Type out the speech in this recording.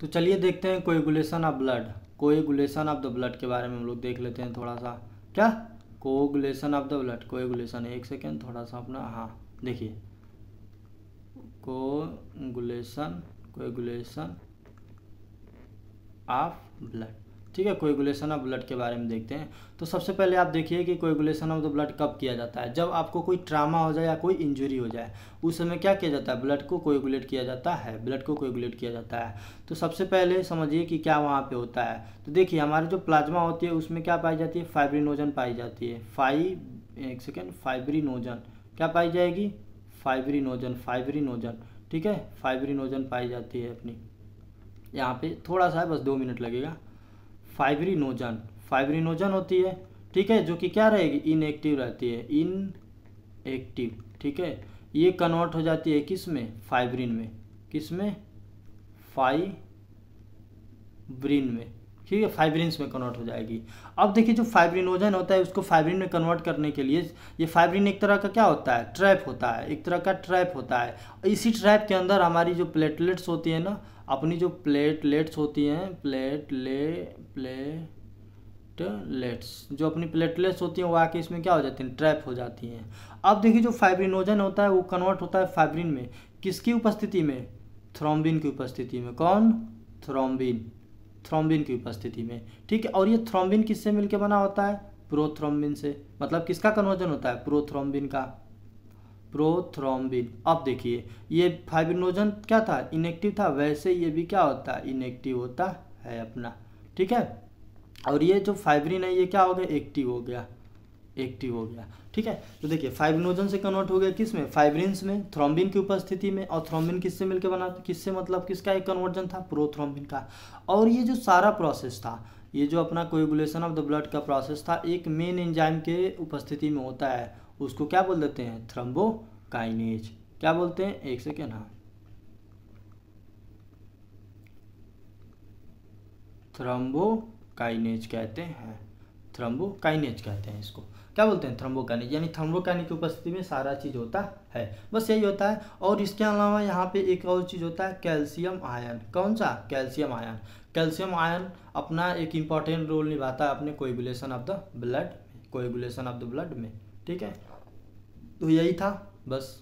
तो चलिए देखते हैं coagulation of blood coagulation of the blood के बारे में हम लोग देख लेते हैं थोड़ा सा क्या coagulation of the blood coagulation एक सेकेंड थोड़ा सा अपना हाँ देखिए कोगुलेशन कोएगुलेशन ऑफ ब्लड ठीक है कोएगुलेशन ऑफ ब्लड के बारे में देखते हैं तो सबसे पहले आप देखिए कि कोएगुलेशन ऑफ द ब्लड कब किया जाता है जब आपको कोई ट्रामा हो जाए या कोई इंजरी हो जाए उस समय क्या किया जाता है ब्लड को कोएगुलेट किया जाता है ब्लड को कोएगुलेट किया जाता है तो सबसे पहले समझिए कि क्या वहाँ पे होता है तो देखिए हमारे जो प्लाज्मा होती है उसमें क्या पाई जाती है फाइब्रिनोजन पाई जाती है फाइ एक सेकेंड फाइब्रिनोजन क्या पाई जाएगी फाइब्रिनोजन फाइब्रिनोजन ठीक है फाइब्रिनोजन पाई जाती है अपनी यहाँ पे थोड़ा सा है बस दो मिनट लगेगा फाइब्रिनोजन फाइब्रिनोजन होती है ठीक है जो कि क्या रहेगी इनएक्टिव रहती है इन एक्टिव ठीक है ये कन्वर्ट हो जाती है किस में फाइब्रिन में किस में फाइब्रिन में ठीक है फाइब्रिन्स में कन्वर्ट हो जाएगी अब देखिए जो फाइब्रिनोजन होता है उसको फाइब्रिन में कन्वर्ट करने के लिए ये फाइब्रिन एक तरह का क्या होता है ट्रैप होता है एक तरह का ट्रैप होता है इसी ट्रैप के अंदर हमारी जो प्लेटलेट्स होती है ना अपनी जो प्लेटलेट्स होती हैं प्लेटले प्लेटलेट्स जो अपनी प्लेटलेट्स होती हैं वो आके इसमें क्या हो जाती हैं ट्रैप हो जाती हैं अब देखिए जो फाइब्रिनोजन होता है वो कन्वर्ट होता है फाइब्रिन में किसकी उपस्थिति में थ्रोम्बिन की उपस्थिति में कौन थ्रोम्बिन थ्रोम्बिन की उपस्थिति में ठीक है और ये थ्रोम्बिन किससे मिलकर बना होता है प्रोथ्रोम्बिन से मतलब किसका कन्वर्जन होता है प्रोथ्रोम्बिन का प्रोथ्रोम्बिन अब देखिए ये फाइब्रिनोजन क्या था इनेक्टिव था वैसे ये भी क्या होता है इनेक्टिव होता है अपना ठीक है और ये जो फाइब्रिन है ये क्या हो गया एक्टिव हो गया एक्टिव हो गया ठीक है तो देखिए फाइब्रिनोजन से कन्वर्ट हो गया किस में फाइब्रिन्स में थ्रोम्बिन की उपस्थिति में और थ्रोम्बिन किससे मिलकर बना किससे मतलब किसका एक कन्वर्जन था प्रोथ्रोम्बिन का और ये जो सारा प्रोसेस था ये जो अपना कोएगुलेशन ऑफ द ब्लड का प्रोसेस था एक मेन एंजाइम के उपस्थिति में होता है उसको क्या बोल देते हैं थ्रम्बोकाइनेज क्या बोलते हैं एक सेकेंड हाँ थ्रम्बोकाइनेज कहते हैं थ्रम्बोकाइनेज कहते हैं इसको क्या बोलते हैं थ्रम्बोकाइनेज यानी थ्रम्बोकाइनेज की उपस्थिति में सारा चीज़ होता है बस यही होता है और इसके अलावा यहाँ पे एक और चीज़ होता है कैल्शियम आयन कौन सा कैल्शियम आयन कैल्शियम आयन अपना एक इंपॉर्टेंट रोल निभाता है अपने coagulation of the blood coagulation of the blood में ठीक है तो यही था बस